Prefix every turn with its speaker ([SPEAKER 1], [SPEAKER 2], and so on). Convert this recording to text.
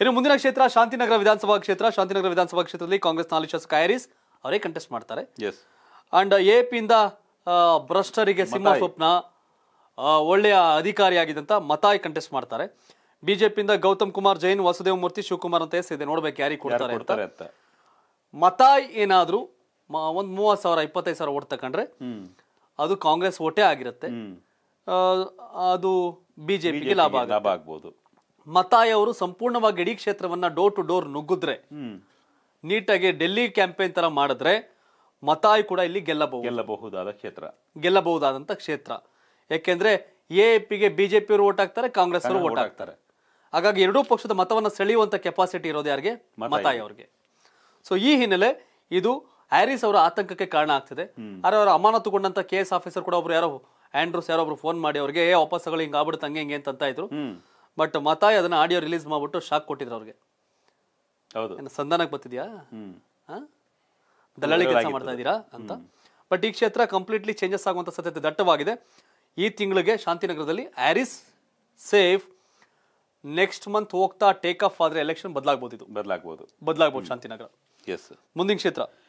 [SPEAKER 1] ಇನ್ನು ಮುಂದಿನ ಕ್ಷೇತ್ರ ಶಾಂತಿನಗರ ವಿಧಾನಸಭಾ ಕ್ಷೇತ್ರ ಶಾಂತಿನಗರ ವಿಧಾನಸಭಾ ಕ್ಷೇತ್ರದಲ್ಲಿ ಕಾಂಗ್ರೆಸ್ ನಾಲ್ಕು ಶಾಸಕ ಐರಿಸ್ ಅವರೇ ಕಂಟೆಸ್ಟ್ ಮಾಡ್ತಾರೆ ಅಂಡ್ ಎ ಪಿಯಿಂದ ಭ್ರಷ್ಟರಿಗೆ ಸಿಂಹ ಸ್ವಪ್ನ ಒಳ್ಳೆಯ ಅಧಿಕಾರಿಯಾಗಿದ್ದಂಥ ಮತಾಯ್ ಕಂಟೆಸ್ಟ್ ಮಾಡ್ತಾರೆ ಬಿಜೆಪಿಯಿಂದ ಗೌತಮ್ ಕುಮಾರ್ ಜೈನ್ ವಸುದೇವ ಮೂರ್ತಿ ಶಿವಕುಮಾರ್ ಅಂತ ಹೆಸರಿದೆ ನೋಡ್ಬೇಕು ಯಾರಿಗೆ ಕೊಡ್ತಾರೆ ಮತಾಯ್ ಏನಾದರೂ ಒಂದು ಮೂವತ್ತು ಸಾವಿರ ಇಪ್ಪತ್ತೈದು ಸಾವಿರ ಓಟ್ ತಕೊಂಡ್ರೆ ಅದು ಕಾಂಗ್ರೆಸ್ ಓಟೇ ಆಗಿರುತ್ತೆ ಅದು ಬಿಜೆಪಿಗೆ ಲಾಭ ಲಾಭ ಆಗ್ಬೋದು ಮತಾಯಿ ಅವರು ಸಂಪೂರ್ಣವಾಗಿ ಇಡೀ ಕ್ಷೇತ್ರವನ್ನ ಡೋರ್ ಟು ಡೋರ್ ನುಗ್ಗಿದ್ರೆ ನೀಟಾಗಿ ಡೆಲ್ಲಿ ಕ್ಯಾಂಪೇನ್ ತರ ಮಾಡಿದ್ರೆ ಮತಾಯ್ ಕೂಡ ಇಲ್ಲಿ ಗೆಲ್ಲಬಹುದು ಗೆಲ್ಲಬಹುದಾದ ಕ್ಷೇತ್ರ ಗೆಲ್ಲಬಹುದಾದಂತ ಕ್ಷೇತ್ರ ಯಾಕೆಂದ್ರೆ ಎ ಪಿಗೆ ಬಿಜೆಪಿ ಅವರು ಓಟ್ ಹಾಕ್ತಾರೆ ಕಾಂಗ್ರೆಸ್ ಅವರು ಓಟ್ ಹಾಕ್ತಾರೆ ಹಾಗಾಗಿ ಎರಡೂ ಪಕ್ಷದ ಮತವನ್ನ ಸೆಳೆಯುವಂತ ಕೆಪಾಸಿಟಿ ಇರೋದು ಯಾರಿಗೆ ಮತಾಯ್ ಅವ್ರಿಗೆ ಸೊ ಈ ಹಿನ್ನೆಲೆ ಇದು ಹ್ಯಾರಿಸ್ ಅವರ ಆತಂಕಕ್ಕೆ ಕಾರಣ ಆಗ್ತದೆ ಆದ್ರೆ ಅವರು ಅಮಾನತುಗೊಂಡಂತ ಕೆ ಎಸ್ ಆಫೀಸರ್ ಕೂಡ ಒಬ್ರು ಯಾರೋ ಆಂಡ್ರೂಸ್ ಯಾರೋ ಒಬ್ರು ಫೋನ್ ಮಾಡಿ ಅವ್ರಿಗೆ ಏ ವಾಪಸ್ಗಳು ಹಿಂಗ್ ಆಗ್ಬಿಡುತ್ತೆ ಹಂಗೆ ಹಿಂಗೆ ಅಂತ ಇದ್ರು ಬಟ್ ಮತಾಯ್ ಅದನ್ನ ಆಡಿಯೋ ರಿಲೀಸ್ ಮಾಡ್ಬಿಟ್ಟು ಶಾಕ್ ಕೊಟ್ಟಿದ್ರು ಅವ್ರಿಗೆ ಹೌದು ಸಂಧಾನಕ್ಕೆ ಬರ್ತಿದ್ಯಾ
[SPEAKER 2] ದಲ್ಲಾಳಿ ಕೆಲಸ ಮಾಡ್ತಾ
[SPEAKER 1] ಇದ್ದೀರಾ ಅಂತ ಬಟ್ ಈ ಕ್ಷೇತ್ರ ಕಂಪ್ಲೀಟ್ಲಿ ಚೇಂಜಸ್ ಆಗುವಂತ ಸತ್ಯತೆ ದಟ್ಟವಾಗಿದೆ ಈ ತಿಂಗಳಿಗೆ ಶಾಂತಿನಗರದಲ್ಲಿ ಆರಿಸ್ ಸೇಫ್ ನೆಕ್ಸ್ಟ್ ಮಂತ್ ಹೋಗ್ತಾ ಟೇಕ್ ಆಫ್ ಆದ್ರೆ ಎಲೆಕ್ಷನ್ ಬದಲಾಗಬಹುದು ಇದು ಬದಲಾಗಬಹುದು ಬದಲಾಗಬಹುದು ಶಾಂತಿನಗರ ಎಸ್ ಮುಂದಿನ ಕ್ಷೇತ್ರ